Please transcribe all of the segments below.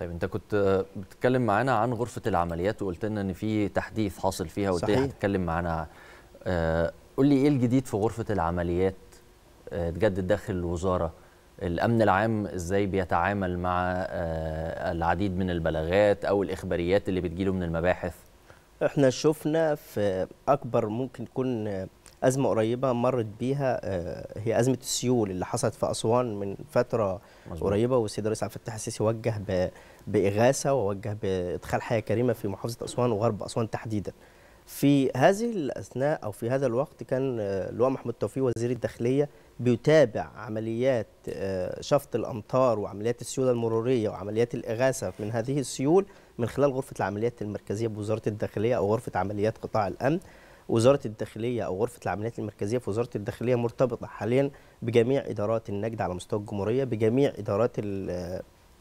طيب انت كنت آه، بتتكلم معانا عن غرفه العمليات وقلت لنا ان في تحديث حاصل فيها وانت هتتكلم معانا آه، قول لي ايه الجديد في غرفه العمليات اتجدد آه، داخل الوزاره الامن العام ازاي بيتعامل مع العديد من البلاغات او الاخباريات اللي بتجيله من المباحث احنا شفنا في اكبر ممكن يكون أزمة قريبة مرت بيها آه، هي أزمة السيول اللي حصلت في أسوان من فترة مزبوط. قريبة والسيد الرئيس عبد الفتاح السيسي وجه بإغاثة ووجه بإدخال حياة كريمة في محافظة أسوان وغرب أسوان تحديدا في هذه الأثناء أو في هذا الوقت كان اللواء آه، محمود توفيق وزير الداخلية بيتابع عمليات آه، شفط الأمطار وعمليات السيول المرورية وعمليات الإغاثة من هذه السيول من خلال غرفة العمليات المركزية بوزارة الداخلية أو غرفة عمليات قطاع الأمن وزاره الداخليه او غرفه العمليات المركزيه في وزاره الداخليه مرتبطه حاليا بجميع ادارات النجد على مستوى الجمهوريه بجميع ادارات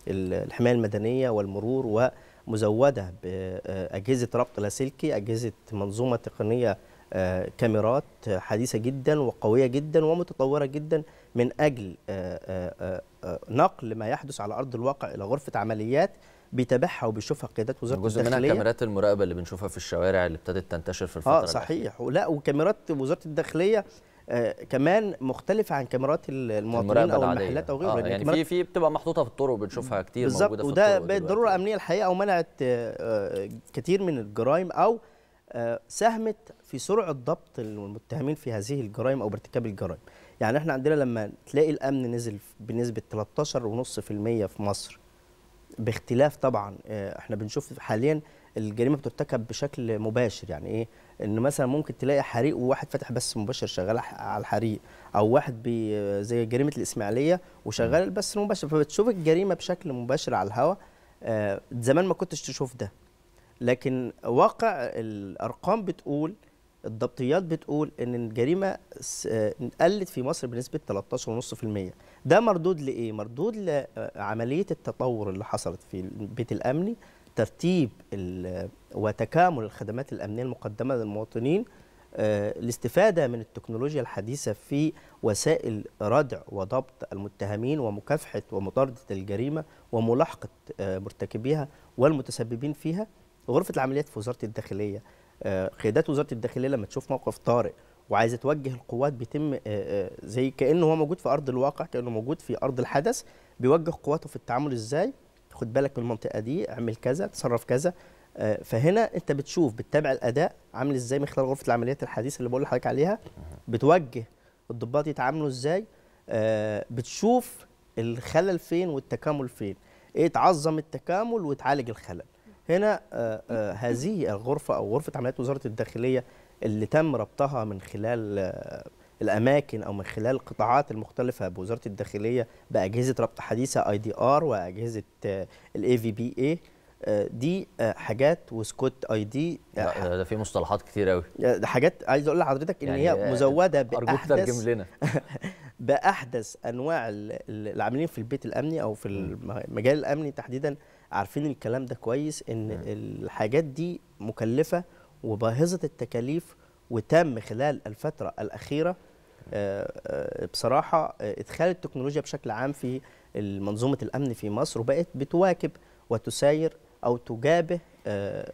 الحمايه المدنيه والمرور ومزوده باجهزه ربط لاسلكي اجهزه منظومه تقنيه آه، كاميرات حديثه جدا وقويه جدا ومتطوره جدا من اجل آه، آه، نقل ما يحدث على ارض الواقع الى غرفه عمليات بيتابعها وبيشوفها قيادات وزاره جزء الداخليه منها كاميرات المراقبه اللي بنشوفها في الشوارع اللي ابتدت تنتشر في الفتره اه صحيح ولا وكاميرات وزاره الداخليه آه كمان مختلفه عن كاميرات المواطنين او المحلات او غيره آه يعني, يعني في في بتبقى محطوطه في الطرق بنشوفها كتير موجوده في وده بالضروره امنيه الحقيقه ومنعت آه،, آه كتير من الجرائم او آه ساهمت في سرعه ضبط المتهمين في هذه الجرائم او بارتكاب الجرائم يعني احنا عندنا لما تلاقي الامن نزل بنسبه 13.5% في مصر باختلاف طبعا آه، احنا بنشوف حاليا الجريمه بترتكب بشكل مباشر يعني ايه ان مثلا ممكن تلاقي حريق وواحد فاتح بس مباشر شغال على الحريق او واحد بي زي جريمه الاسماعيليه وشغال البث المباشر فبتشوف الجريمه بشكل مباشر على الهواء آه، زمان ما كنتش تشوف ده لكن واقع الارقام بتقول الضبطيات بتقول ان الجريمه قلت في مصر بنسبه 13.5% ده مردود لايه مردود لعمليه التطور اللي حصلت في البيت الامني ترتيب وتكامل الخدمات الامنيه المقدمه للمواطنين آه، الاستفاده من التكنولوجيا الحديثه في وسائل ردع وضبط المتهمين ومكافحه ومطارده الجريمه وملاحقه آه، مرتكبيها والمتسببين فيها غرفه العمليات في وزاره الداخليه قيادات وزاره الداخليه لما تشوف موقف طارئ وعايزه توجه القوات بيتم آه، آه، زي كانه هو موجود في ارض الواقع كانه موجود في ارض الحدث بيوجه قواته في التعامل ازاي خد بالك من المنطقه دي اعمل كذا تصرف كذا آه، فهنا انت بتشوف بتتابع الاداء عامل ازاي من خلال غرفه العمليات الحديثه اللي بقول لحضرتك عليها بتوجه الضباط يتعاملوا ازاي بتشوف الخلل فين والتكامل فين ايه تعظم التكامل وتعالج الخلل هنا آه، آه، هذه الغرفة أو غرفة عمليات وزارة الداخلية اللي تم ربطها من خلال آه، الاماكن او من خلال القطاعات المختلفه بوزاره الداخليه باجهزه ربط حديثه اي دي ار واجهزه الاي في بي اي دي حاجات وسكوت اي دي ده, ده في مصطلحات كتير قوي ده حاجات عايز اقول لحضرتك ان يعني هي مزوده باحدث لنا باحدث انواع العاملين في البيت الامني او في المجال الامني تحديدا عارفين الكلام ده كويس ان نعم. الحاجات دي مكلفه وباهظه التكاليف وتم خلال الفتره الاخيره آه، آه، بصراحه آه، ادخال التكنولوجيا بشكل عام في منظومه الامن في مصر وبقت بتواكب وتساير او تجابه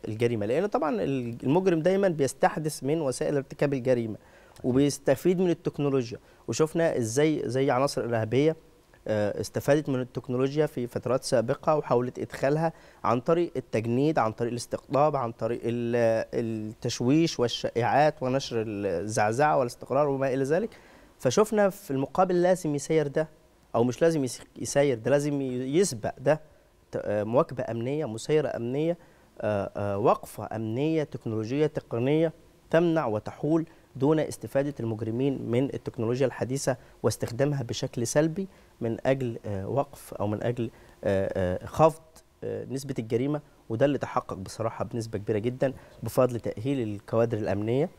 الجريمه لان طبعا المجرم دايما بيستحدث من وسائل ارتكاب الجريمه وبيستفيد من التكنولوجيا وشفنا ازاي زي عناصر ارهابيه آه، استفادت من التكنولوجيا في فترات سابقه وحاولت ادخالها عن طريق التجنيد عن طريق الاستقطاب عن طريق التشويش والشائعات ونشر الزعزعه والاستقرار وما الى ذلك فشفنا في المقابل لازم يسير ده او مش لازم يسير ده لازم يسبق ده آه، مواكبه امنيه مسيره امنيه آه، وقفه امنيه تكنولوجيه تقنيه تمنع وتحول دون استفادة المجرمين من التكنولوجيا الحديثة واستخدامها بشكل سلبي من أجل آه، وقف أو من أجل آه، آه، خفض نسبة الجريمة وده اللي تحقق بصراحة بنسبة كبيرة جدا بفضل تأهيل الكوادر الأمنية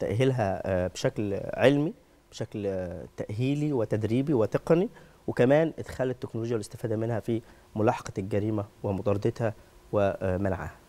تأهيلها بشكل علمي بشكل تأهيلي وتدريبي وتقني وكمان إدخال التكنولوجيا والاستفادة منها في ملاحقة الجريمة ومطاردتها ومنعها